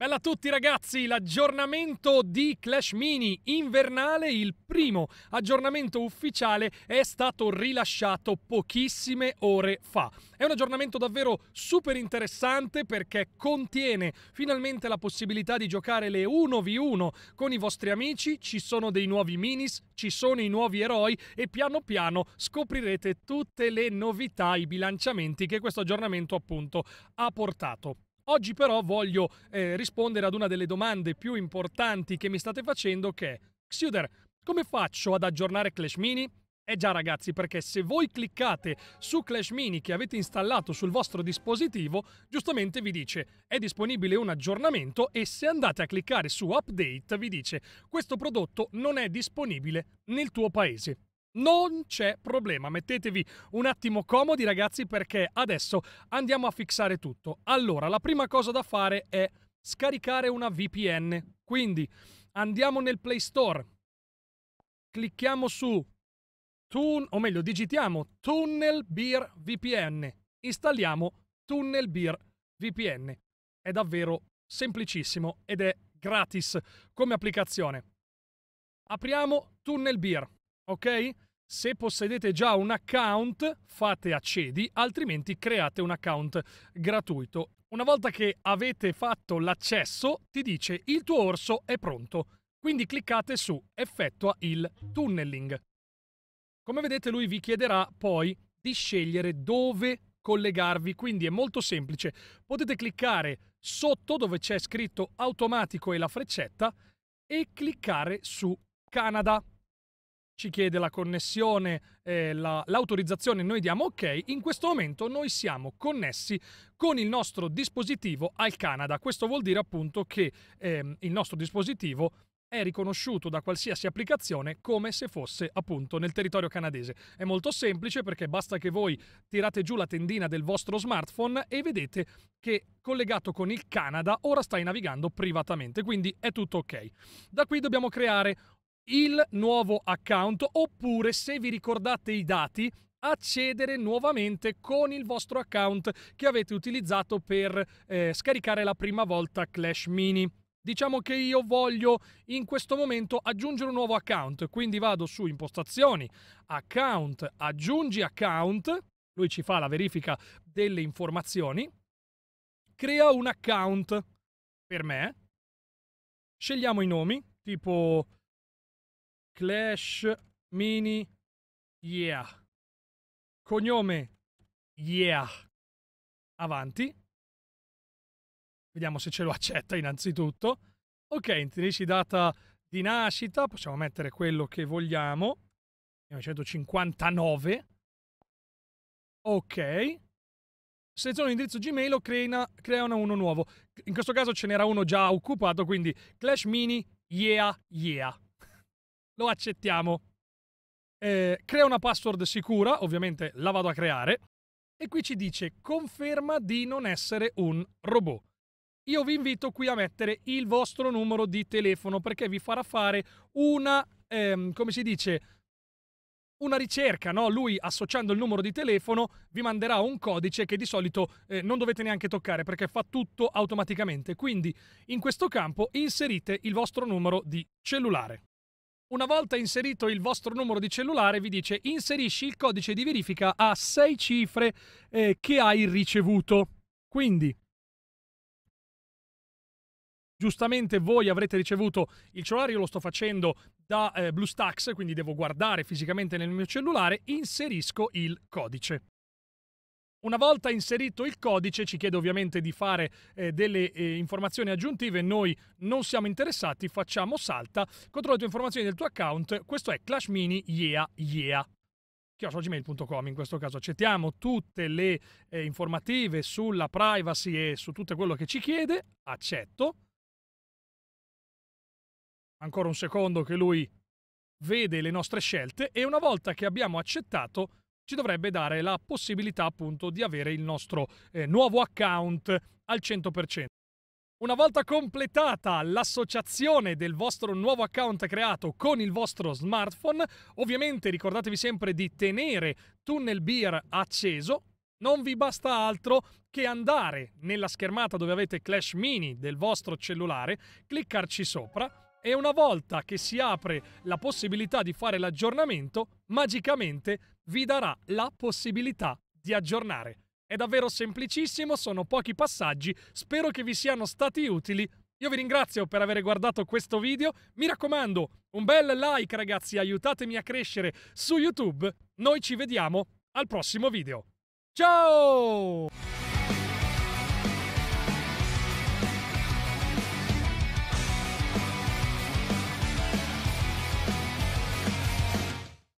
Bella a tutti ragazzi, l'aggiornamento di Clash Mini invernale, il primo aggiornamento ufficiale, è stato rilasciato pochissime ore fa. È un aggiornamento davvero super interessante perché contiene finalmente la possibilità di giocare le 1v1 con i vostri amici, ci sono dei nuovi minis, ci sono i nuovi eroi e piano piano scoprirete tutte le novità, i bilanciamenti che questo aggiornamento appunto ha portato. Oggi però voglio eh, rispondere ad una delle domande più importanti che mi state facendo che è Xuder, come faccio ad aggiornare Clash Mini? Eh già ragazzi, perché se voi cliccate su Clash Mini che avete installato sul vostro dispositivo, giustamente vi dice è disponibile un aggiornamento e se andate a cliccare su Update vi dice questo prodotto non è disponibile nel tuo paese non c'è problema. Mettetevi un attimo comodi ragazzi perché adesso andiamo a fissare tutto. Allora, la prima cosa da fare è scaricare una VPN. Quindi andiamo nel Play Store, clicchiamo su tun, o meglio, digitiamo Tunnel Beer VPN. Installiamo Tunnel Beer VPN. È davvero semplicissimo ed è gratis come applicazione. Apriamo Tunnel Beer, ok? Se possedete già un account, fate accedi, altrimenti create un account gratuito. Una volta che avete fatto l'accesso, ti dice il tuo orso è pronto. Quindi cliccate su effettua il tunneling. Come vedete lui vi chiederà poi di scegliere dove collegarvi, quindi è molto semplice. Potete cliccare sotto dove c'è scritto automatico e la freccetta e cliccare su Canada ci chiede la connessione, eh, la, l'autorizzazione, noi diamo ok, in questo momento noi siamo connessi con il nostro dispositivo al Canada. Questo vuol dire appunto che ehm, il nostro dispositivo è riconosciuto da qualsiasi applicazione come se fosse appunto nel territorio canadese. È molto semplice perché basta che voi tirate giù la tendina del vostro smartphone e vedete che collegato con il Canada ora stai navigando privatamente, quindi è tutto ok. Da qui dobbiamo creare il nuovo account oppure se vi ricordate i dati accedere nuovamente con il vostro account che avete utilizzato per eh, scaricare la prima volta Clash Mini. Diciamo che io voglio in questo momento aggiungere un nuovo account, quindi vado su impostazioni, account, aggiungi account, lui ci fa la verifica delle informazioni, crea un account per me, scegliamo i nomi, tipo Clash Mini. Yeah. Cognome. Yeah. Avanti. Vediamo se ce lo accetta innanzitutto. Ok, inserisci data di nascita. Possiamo mettere quello che vogliamo. 1959. Ok. Seleziona l'indirizzo Gmail o creana, creana uno nuovo. In questo caso ce n'era uno già occupato, quindi Clash Mini, yeah, yeah lo accettiamo. Eh, crea una password sicura, ovviamente la vado a creare, e qui ci dice conferma di non essere un robot. Io vi invito qui a mettere il vostro numero di telefono perché vi farà fare una, ehm, come si dice, una ricerca, no? Lui associando il numero di telefono vi manderà un codice che di solito eh, non dovete neanche toccare perché fa tutto automaticamente. Quindi in questo campo inserite il vostro numero di cellulare. Una volta inserito il vostro numero di cellulare vi dice inserisci il codice di verifica a sei cifre eh, che hai ricevuto. Quindi giustamente voi avrete ricevuto il cellulare, io lo sto facendo da eh, BlueStacks, quindi devo guardare fisicamente nel mio cellulare, inserisco il codice. Una volta inserito il codice ci chiede ovviamente di fare eh, delle eh, informazioni aggiuntive, noi non siamo interessati, facciamo salta, controllo le tue informazioni del tuo account, questo è Clash Mini Yeah Yeah chiosogmail.com in questo caso accettiamo tutte le eh, informative sulla privacy e su tutto quello che ci chiede accetto ancora un secondo che lui vede le nostre scelte e una volta che abbiamo accettato ci dovrebbe dare la possibilità appunto di avere il nostro eh, nuovo account al 100%. Una volta completata l'associazione del vostro nuovo account creato con il vostro smartphone, ovviamente ricordatevi sempre di tenere Tunnel Beer acceso. Non vi basta altro che andare nella schermata dove avete Clash Mini del vostro cellulare, cliccarci sopra, e una volta che si apre la possibilità di fare l'aggiornamento, magicamente vi darà la possibilità di aggiornare. È davvero semplicissimo, sono pochi passaggi, spero che vi siano stati utili. Io vi ringrazio per aver guardato questo video, mi raccomando un bel like ragazzi, aiutatemi a crescere su YouTube, noi ci vediamo al prossimo video. Ciao!